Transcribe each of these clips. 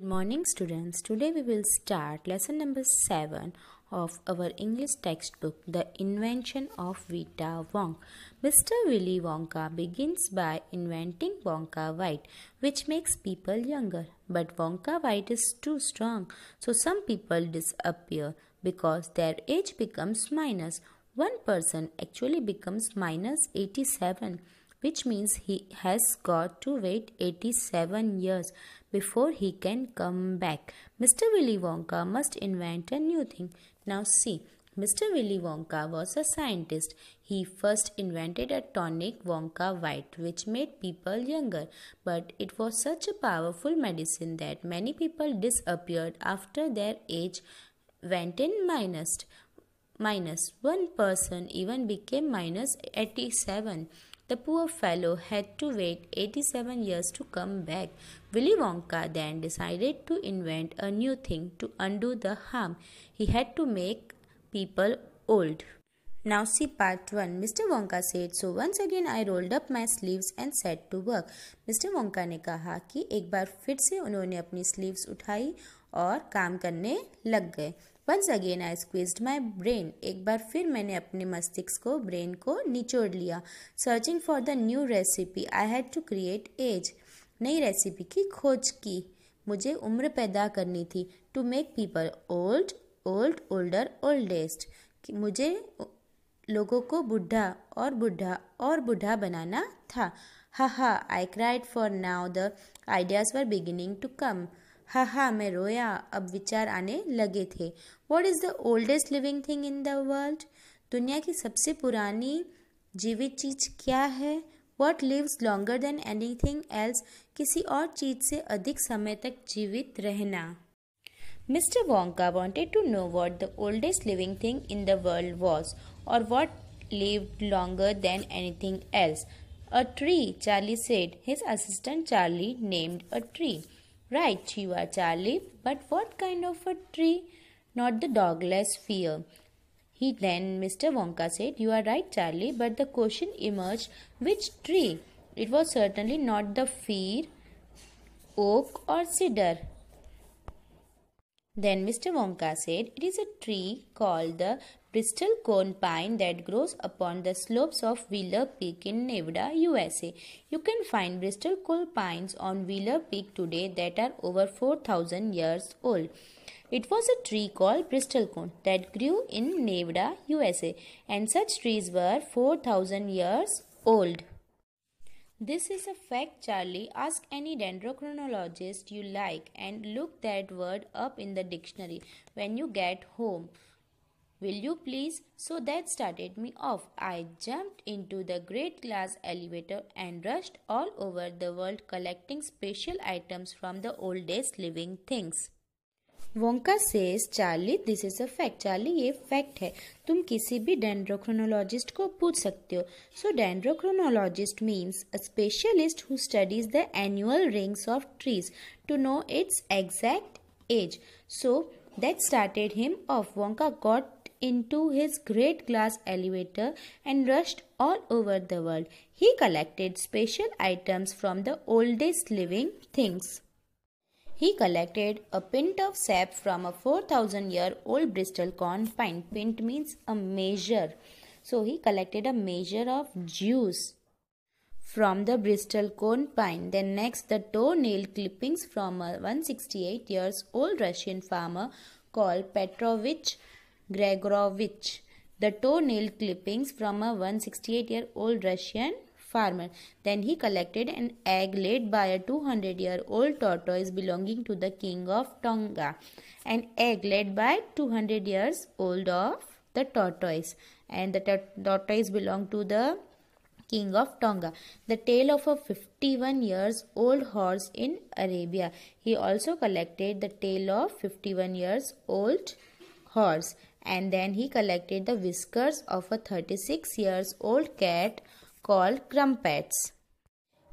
Good morning students. Today we will start lesson number 7 of our English textbook The Invention of Vita Wong. Mr. Willy Wonka begins by inventing Wonka White which makes people younger. But Wonka White is too strong so some people disappear because their age becomes minus. One person actually becomes minus 87 which means he has got to wait 87 years before he can come back. Mr. Willy Wonka must invent a new thing. Now see, Mr. Willy Wonka was a scientist. He first invented a tonic Wonka White which made people younger, but it was such a powerful medicine that many people disappeared after their age went in minus. Minus one person even became minus 87. The poor fellow had to wait 87 years to come back. Willy Wonka then decided to invent a new thing to undo the harm he had to make people old. Now see part 1. Mr. Wonka said, So once again I rolled up my sleeves and set to work. Mr. Wonka ने कहा कि एक बार फिर से उन्होंने अपनी sleeves उठाई और काम करने लग गए once again I squeezed my brain एक बार फिर मैंने अपने मस्तिष्क को ब्रेन को निचोड़ लिया searching for the new recipe I had to create age नई रेसिपी की खोज की मुझे उम्र पैदा करनी थी to make people old old older oldest मुझे लोगों को बुढ़ा और बुढ़ा और बुढ़ा बनाना था हा हा I cried for now the ideas were beginning to come हा हा मैं रोया अब विचार आने लगे थे what is the oldest living thing in the world दुनिया की सबसे पुरानी जीवित चीज क्या है what lives longer than anything else किसी और चीज से अधिक समय तक जीवित रहना mister Wonka wanted to know what the oldest living thing in the world was और what lived longer than anything else a tree Charlie said his assistant Charlie named a tree Right, you are Charlie, but what kind of a tree? Not the dogless fear. He then, Mr. Wonka said, You are right, Charlie, but the question emerged which tree? It was certainly not the fir, oak, or cedar. Then Mr. Wonka said, It is a tree called the Bristol cone pine that grows upon the slopes of Wheeler Peak in Nevada, USA. You can find Bristol cone pines on Wheeler Peak today that are over 4000 years old. It was a tree called Bristol cone that grew in Nevada, USA, and such trees were 4000 years old. This is a fact, Charlie. Ask any dendrochronologist you like and look that word up in the dictionary when you get home. Will you please? So that started me off. I jumped into the great glass elevator and rushed all over the world collecting special items from the oldest living things. Wonka says, Charlie, this is a fact. Charlie, ये fact है. तुम किसी भी dendrochronologist को पूछ सकते हो. So, dendrochronologist means a specialist who studies the annual rings of trees to know its exact age. So, that started him off. Wonka got into his great glass elevator and rushed all over the world. He collected special items from the oldest living things. He collected a pint of sap from a 4000 year old Bristol corn pint. Pint means a measure. So he collected a measure of juice from the Bristol corn pine. Then next the toenail clippings from a 168 years old Russian farmer called Petrovich Gregorovich, the toenail clippings from a 168 year old Russian farmer. Then he collected an egg laid by a 200 year old tortoise belonging to the king of Tonga. An egg laid by 200 years old of the tortoise. And the tortoise belonged to the king of Tonga. The tail of a 51 years old horse in Arabia. He also collected the tail of 51 years old horse and then he collected the whiskers of a 36 years old cat called Crumpets.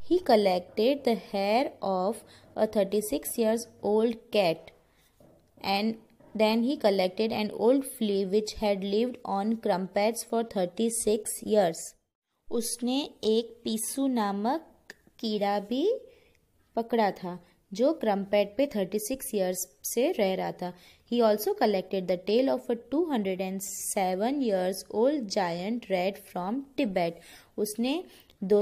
He collected the hair of a 36 years old cat and then he collected an old flea which had lived on Crumpets for 36 years. उसने एक पीसू नामक कीड़ा भी पकड़ा था जो क्रमपैड पे 36 years से रह रहा था he also collected the tail of a 207 years old giant rat from Tibet उसने दो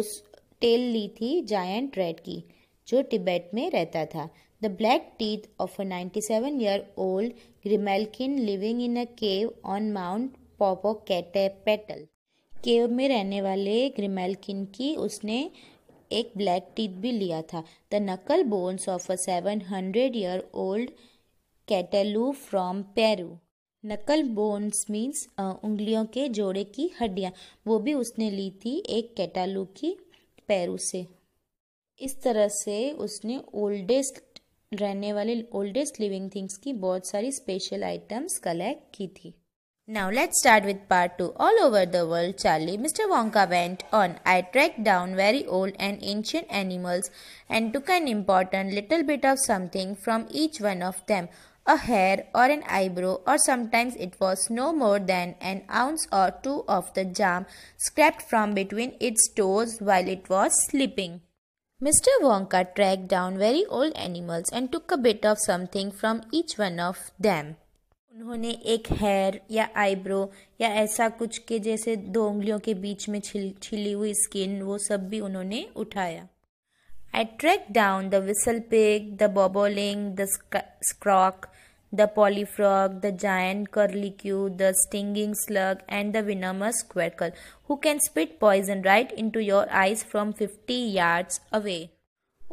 टेल ली थी जायंट रेड की जो टिबेट में रहता था the black teeth of a 97 old old living in a cave on mount Popocatepetl cave में रहने वाले ग्रिमेलकिन की उसने एक ब्लैक टीथ भी लिया था the knuckle bones of a seven hundred year old cattaloo from Peru knuckle bones means उंगलियों के जोड़े की हड्डियाँ वो भी उसने ली थी एक कैटालू की पेरू से इस तरह से उसने ओल्डेस्ट रहने वाले ओल्डेस्ट लिविंग थिंग्स की बहुत सारी स्पेशल आइटम्स कलेक्ट की थी Now let's start with part 2. All over the world, Charlie, Mr. Wonka went on. I tracked down very old and ancient animals and took an important little bit of something from each one of them. A hair or an eyebrow or sometimes it was no more than an ounce or two of the jam scraped from between its toes while it was sleeping. Mr. Wonka tracked down very old animals and took a bit of something from each one of them. उन्होंने एक hair या eyebrow या ऐसा कुछ के जैसे दो उंगलियों के बीच में छिल छिली हुई स्किन वो सब भी उन्होंने उठाया I track down the whistle pig the bobolink the skrock the polyfrog the giant curlicue the stinging slug and the venomous क्वेकल who can spit poison right into your eyes from fifty yards away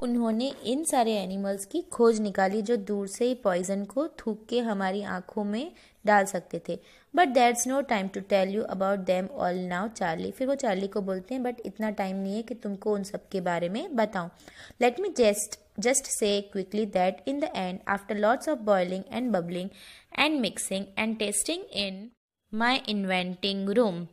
उन्होंने इन सारे animals की खोज निकाली जो दूर से ही पॉइजन को थूक के हमारी आंखों में डाल सकते थे but that's no time to tell you about them all now Charlie फिर वो चार्ली को बोलते हैं बट इतना टाइम नहीं है कि तुमको उन सब के बारे में बताऊं let me just just say quickly that in the end after lots of boiling and bubbling and mixing and testing in my inventing room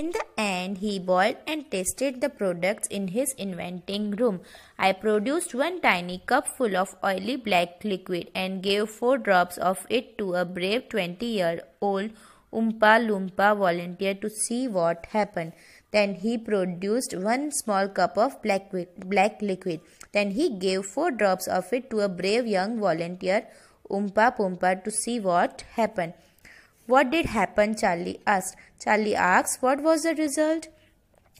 In the end, he boiled and tested the products in his inventing room. I produced one tiny cup full of oily black liquid and gave four drops of it to a brave 20 year old Oompa Loompa volunteer to see what happened. Then he produced one small cup of black, black liquid. Then he gave four drops of it to a brave young volunteer Oompa Poompa to see what happened. What did happen? Charlie asked. Charlie asked, What was the result?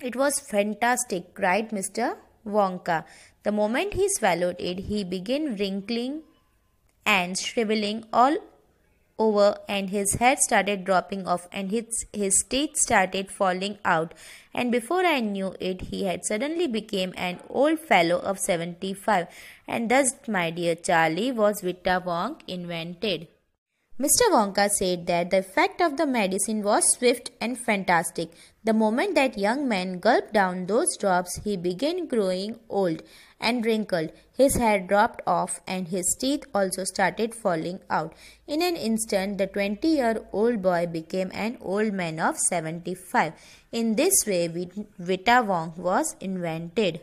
It was fantastic, cried Mr. Wonka. The moment he swallowed it, he began wrinkling and shriveling all over and his head started dropping off and his, his teeth started falling out and before I knew it he had suddenly became an old fellow of 75 and thus my dear Charlie was Vita Wong invented. Mr. Wonka said that the effect of the medicine was swift and fantastic. The moment that young man gulped down those drops, he began growing old and wrinkled. His hair dropped off and his teeth also started falling out. In an instant, the 20 year old boy became an old man of 75. In this way, Vita Wong was invented.